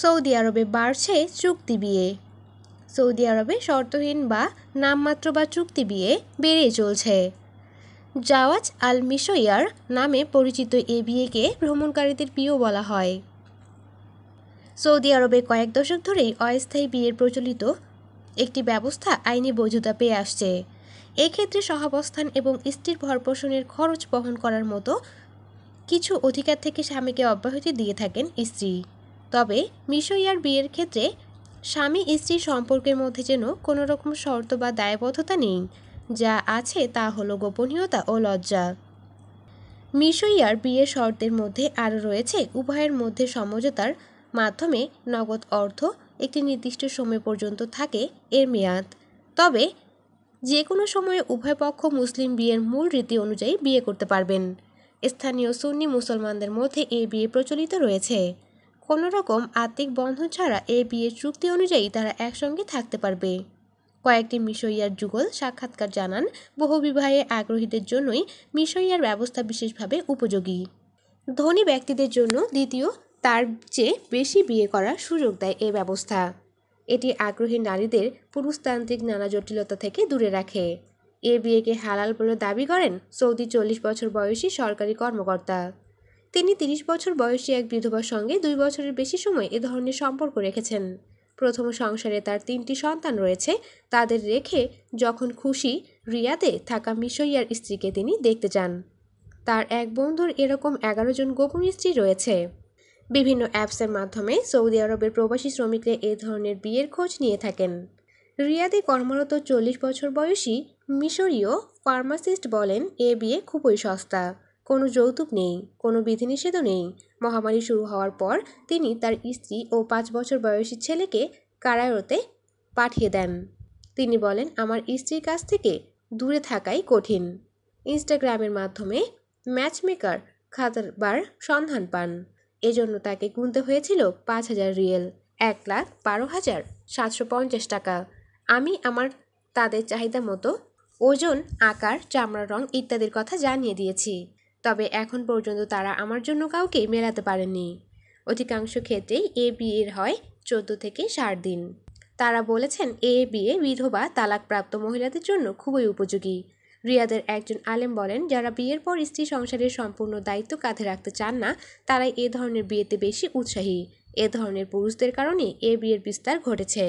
Saudi আরবে বাড়ছে চুক্তি বিয়ে সৌদি আরবে শর্তহীন বা নামমাত্র বা চুক্তি বিয়ে বেড়ে চলছে জাওয়াজ আল মিশোয়ার নামে পরিচিত এ বিয়েকে ভ্রমণকারীদের প্রিয় বলা হয় সৌদি আরবে কয়েক দশক ধরেই অস্থায়ী বিয়ের প্রচলিত একটি ব্যবস্থা আইনি বৈধতা পেয়ে আসছে এক্ষেত্রে সহাবস্থান এবং স্ত্রীর ভরপোষণের খরচ বহন করার মতো কিছু অধিকার থেকে স্বামীকে অব্যাহতি দিয়ে থাকেন স্ত্রী তবে মিশইয়ার বিয়ের ক্ষেত্রে স্বামী স্ত্রী সম্পর্কের মধ্যে যেন কোনো রকম শর্ত বা দায়বদ্ধতা নেই যা আছে তা হলো গোপনীয়তা ও লজ্জা মিশইয়ার বিয়ের শর্তের মধ্যে আরও রয়েছে উভয়ের মধ্যে সমঝোতার মাধ্যমে নগদ অর্থ একটি নির্দিষ্ট সময় পর্যন্ত থাকে এর মেয়াদ তবে যে কোনো সময়ে উভয় পক্ষ মুসলিম বিয়ের মূল রীতি অনুযায়ী বিয়ে করতে পারবেন স্থানীয় সুন্নি মুসলমানদের মধ্যে এই বিয়ে প্রচলিত রয়েছে কোনো রকম আর্থিক বন্ধন ছাড়া এই বিয়ের চুক্তি অনুযায়ী তারা একসঙ্গে থাকতে পারবে কয়েকটি মিশইয়ার যুগল সাক্ষাৎকার জানান বহুবিবাহে আগ্রহীদের জন্যই মিশইয়ার ব্যবস্থা বিশেষভাবে উপযোগী ধনী ব্যক্তিদের জন্য দ্বিতীয় তার চেয়ে বেশি বিয়ে করার সুযোগ দেয় এ ব্যবস্থা এটি আগ্রহী নারীদের পুরুষতান্ত্রিক নানা জটিলতা থেকে দূরে রাখে এ বিয়েকে হালাল বলে দাবি করেন সৌদি চল্লিশ বছর বয়সী সরকারি কর্মকর্তা তিনি তিরিশ বছর বয়সী এক বিধবার সঙ্গে দুই বছরের বেশি সময় এ ধরনের সম্পর্ক রেখেছেন প্রথম সংসারে তার তিনটি সন্তান রয়েছে তাদের রেখে যখন খুশি রিয়াদে থাকা মিশইয়ার স্ত্রীকে তিনি দেখতে যান তার এক বন্ধুর এরকম এগারো জন গোপন স্ত্রী রয়েছে বিভিন্ন অ্যাপসের মাধ্যমে সৌদি আরবের প্রবাসী শ্রমিকরা এ ধরনের বিয়ের খোঁজ নিয়ে থাকেন রিয়াদে কর্মরত চল্লিশ বছর বয়সী মিশরীয় ফার্মাসিস্ট বলেন এ বিয়ে খুবই সস্তা কোনো যৌতুক নেই কোনো বিধিনিষেধও নেই মহামারী শুরু হওয়ার পর তিনি তার স্ত্রী ও পাঁচ বছর বয়সী ছেলেকে কারারতে পাঠিয়ে দেন তিনি বলেন আমার স্ত্রীর কাছ থেকে দূরে থাকাই কঠিন ইনস্টাগ্রামের মাধ্যমে ম্যাচমেকার খাতারবার সন্ধান পান এজন্য তাকে গুনতে হয়েছিল পাঁচ হাজার রিয়েল এক লাখ বারো হাজার সাতশো পঞ্চাশ টাকা আমি আমার তাদের চাহিদা মতো ওজন আকার চামড়ার রং ইত্যাদির কথা জানিয়ে দিয়েছি তবে এখন পর্যন্ত তারা আমার জন্য কাউকে মেলাতে পারেনি অধিকাংশ ক্ষেত্রেই এ বিয়ের হয় চোদ্দ থেকে ষাট দিন তারা বলেছেন এ বিয়ে বিধবা তালাকপ্রাপ্ত মহিলাদের জন্য খুবই উপযোগী রিয়াদের একজন আলেম বলেন যারা বিয়ের পর স্ত্রী সংসারের সম্পূর্ণ দায়িত্ব কাঁধে রাখতে চান না তারাই এ ধরনের বিয়েতে বেশি উৎসাহী এ ধরনের পুরুষদের কারণে এ বিয়ের বিস্তার ঘটেছে